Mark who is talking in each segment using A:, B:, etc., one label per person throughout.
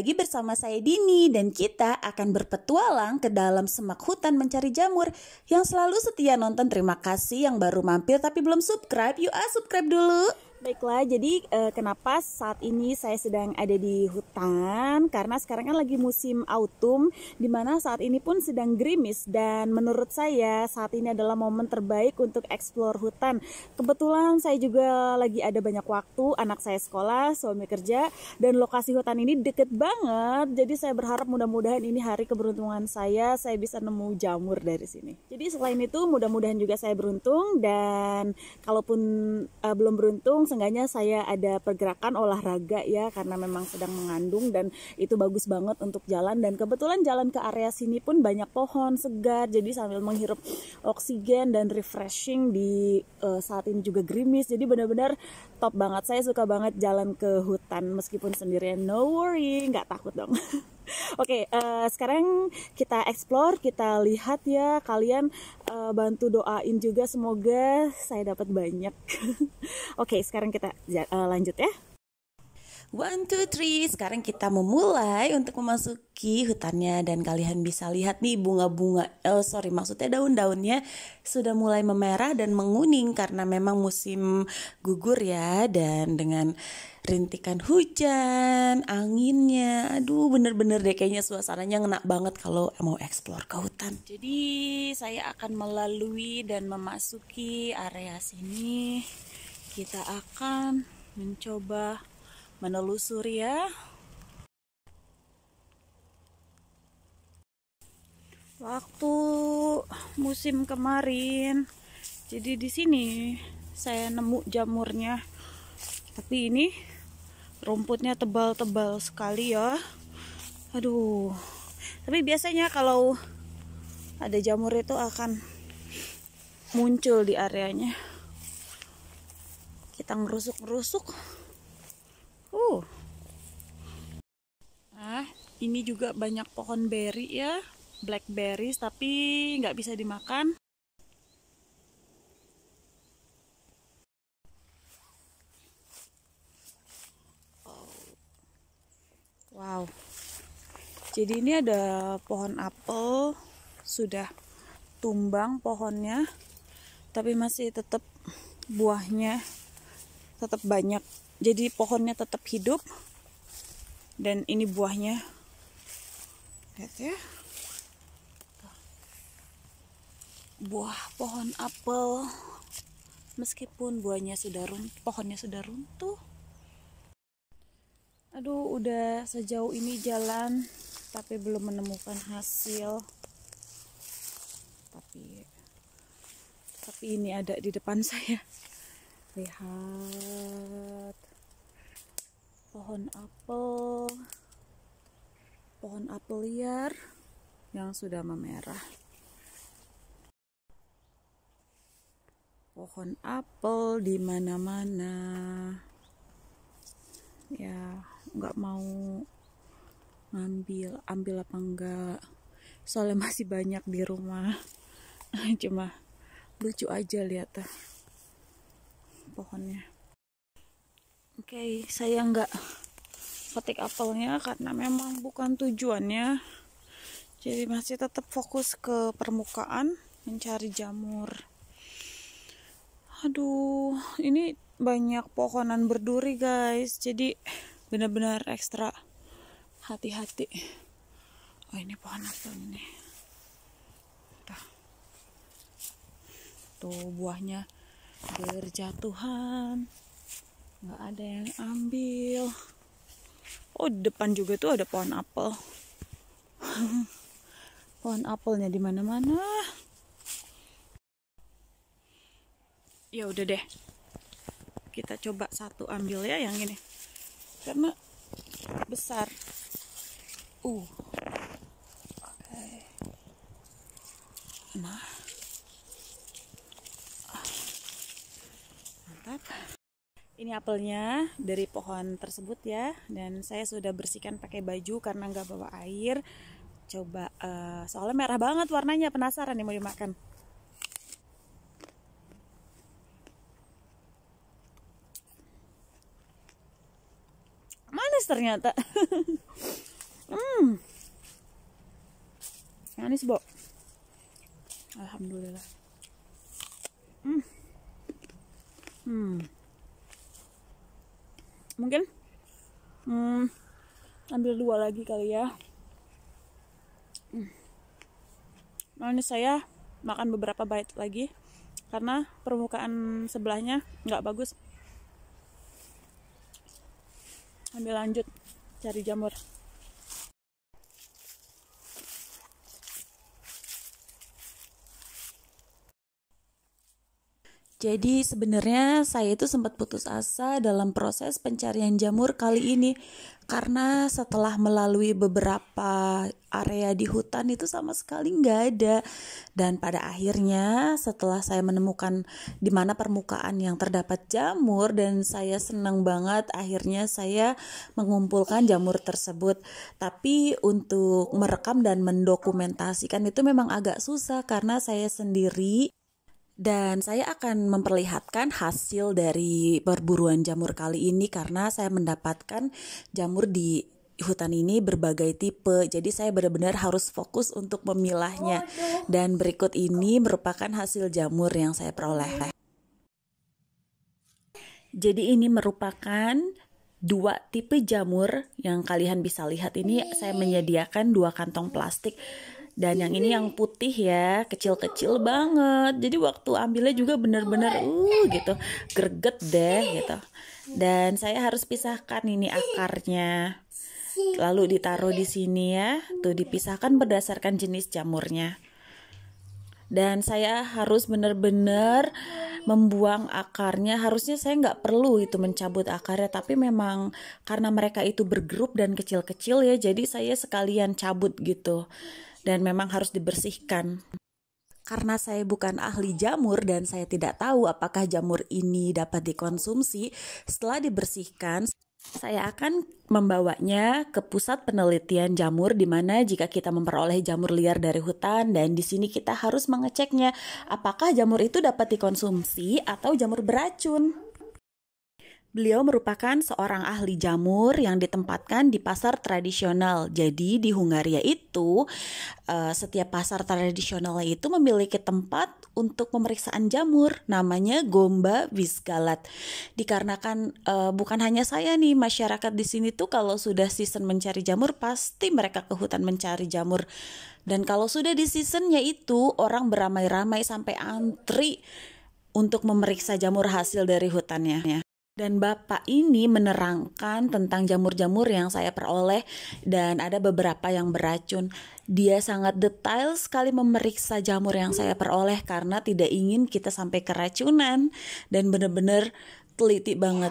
A: lagi bersama saya Dini dan kita akan berpetualang ke dalam semak hutan mencari jamur. Yang selalu setia nonton terima kasih yang baru mampir tapi belum subscribe, yuk ah subscribe dulu. Baiklah, jadi e, kenapa saat ini saya sedang ada di hutan? Karena sekarang kan lagi musim autumn, di mana saat ini pun sedang gerimis dan menurut saya saat ini adalah momen terbaik untuk eksplor hutan. Kebetulan saya juga lagi ada banyak waktu, anak saya sekolah, suami kerja, dan lokasi hutan ini deket banget. Jadi saya berharap mudah-mudahan ini hari keberuntungan saya, saya bisa nemu jamur dari sini. Jadi selain itu mudah-mudahan juga saya beruntung dan kalaupun e, belum beruntung seenggaknya saya ada pergerakan olahraga ya karena memang sedang mengandung dan itu bagus banget untuk jalan dan kebetulan jalan ke area sini pun banyak pohon segar jadi sambil menghirup oksigen dan refreshing di uh, saat ini juga gerimis jadi benar-benar top banget saya suka banget jalan ke hutan meskipun sendirian no worry nggak takut dong Oke, okay, uh, eh, sekarang kita explore, kita lihat ya kalian uh, bantu doain juga semoga saya dapat banyak. Oke, okay, sekarang kita uh, lanjut ya. One, two, three. Sekarang kita memulai untuk memasuki hutannya dan kalian bisa lihat nih bunga-bunga, oh sorry maksudnya daun-daunnya sudah mulai memerah dan menguning karena memang musim gugur ya dan dengan rintikan hujan, anginnya, aduh bener-bener deh kayaknya suasananya enak banget kalau mau explore ke hutan. Jadi saya akan melalui dan memasuki area sini. Kita akan mencoba menelusuri ya. Waktu musim kemarin, jadi di sini saya nemu jamurnya. Tapi ini rumputnya tebal-tebal sekali ya. Aduh. Tapi biasanya kalau ada jamur itu akan muncul di areanya. Kita ngerusuk-ngerusuk. Uh. Nah, ini juga banyak pohon berry ya, blackberries tapi nggak bisa dimakan. Wow. Jadi ini ada pohon apel sudah tumbang pohonnya tapi masih tetap buahnya tetap banyak jadi pohonnya tetap hidup dan ini buahnya lihat ya buah pohon apel meskipun buahnya sudah run pohonnya sudah runtuh aduh udah sejauh ini jalan tapi belum menemukan hasil tapi tapi ini ada di depan saya lihat pohon apel pohon apel liar yang sudah memerah pohon apel di mana-mana ya nggak mau ngambil ambil apa enggak soalnya masih banyak di rumah cuma lucu aja lihat pohonnya okay, saya nggak petik apelnya karena memang bukan tujuannya jadi masih tetap fokus ke permukaan mencari jamur aduh ini banyak pohonan berduri guys jadi benar-benar ekstra hati-hati oh ini pohon apel ini tuh, tuh buahnya berjatuhan nggak ada yang ambil oh depan juga tuh ada pohon apel pohon apelnya di mana mana ya udah deh kita coba satu ambil ya yang ini karena besar uh oke okay. nah ah. mantap ini apelnya dari pohon tersebut ya dan saya sudah bersihkan pakai baju karena nggak bawa air coba uh, soalnya merah banget warnanya penasaran nih mau dimakan manis ternyata hmm manis bo alhamdulillah hmm hmm mungkin hmm, ambil dua lagi kali ya hmm. nah ini saya makan beberapa bite lagi karena permukaan sebelahnya nggak bagus ambil lanjut cari jamur Jadi sebenarnya saya itu sempat putus asa dalam proses pencarian jamur kali ini karena setelah melalui beberapa area di hutan itu sama sekali nggak ada dan pada akhirnya setelah saya menemukan di mana permukaan yang terdapat jamur dan saya senang banget akhirnya saya mengumpulkan jamur tersebut tapi untuk merekam dan mendokumentasikan itu memang agak susah karena saya sendiri dan saya akan memperlihatkan hasil dari perburuan jamur kali ini karena saya mendapatkan jamur di hutan ini berbagai tipe jadi saya benar-benar harus fokus untuk memilahnya dan berikut ini merupakan hasil jamur yang saya peroleh jadi ini merupakan dua tipe jamur yang kalian bisa lihat ini saya menyediakan dua kantong plastik dan yang ini yang putih ya, kecil-kecil banget. Jadi waktu ambilnya juga bener-bener uh gitu, greget deh gitu. Dan saya harus pisahkan ini akarnya. Lalu ditaruh di sini ya. Tuh dipisahkan berdasarkan jenis jamurnya. Dan saya harus benar-benar membuang akarnya. Harusnya saya nggak perlu itu mencabut akarnya, tapi memang karena mereka itu bergrup dan kecil-kecil ya, jadi saya sekalian cabut gitu dan memang harus dibersihkan. Karena saya bukan ahli jamur dan saya tidak tahu apakah jamur ini dapat dikonsumsi, setelah dibersihkan saya akan membawanya ke pusat penelitian jamur di mana jika kita memperoleh jamur liar dari hutan dan di sini kita harus mengeceknya apakah jamur itu dapat dikonsumsi atau jamur beracun. Beliau merupakan seorang ahli jamur yang ditempatkan di pasar tradisional. Jadi di Hungaria itu eh, setiap pasar tradisional itu memiliki tempat untuk pemeriksaan jamur namanya Gomba Visgalat. Dikarenakan eh, bukan hanya saya nih masyarakat di sini tuh kalau sudah season mencari jamur pasti mereka ke hutan mencari jamur. Dan kalau sudah di seasonnya itu orang beramai-ramai sampai antri untuk memeriksa jamur hasil dari hutannya. Dan bapak ini menerangkan tentang jamur-jamur yang saya peroleh dan ada beberapa yang beracun. Dia sangat detail sekali memeriksa jamur yang saya peroleh karena tidak ingin kita sampai keracunan dan benar-benar teliti banget.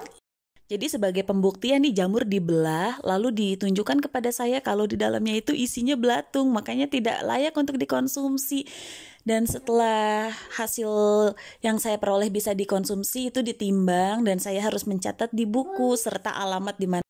A: Jadi sebagai pembuktian nih jamur dibelah lalu ditunjukkan kepada saya kalau di dalamnya itu isinya belatung makanya tidak layak untuk dikonsumsi dan setelah hasil yang saya peroleh bisa dikonsumsi itu ditimbang dan saya harus mencatat di buku serta alamat di mana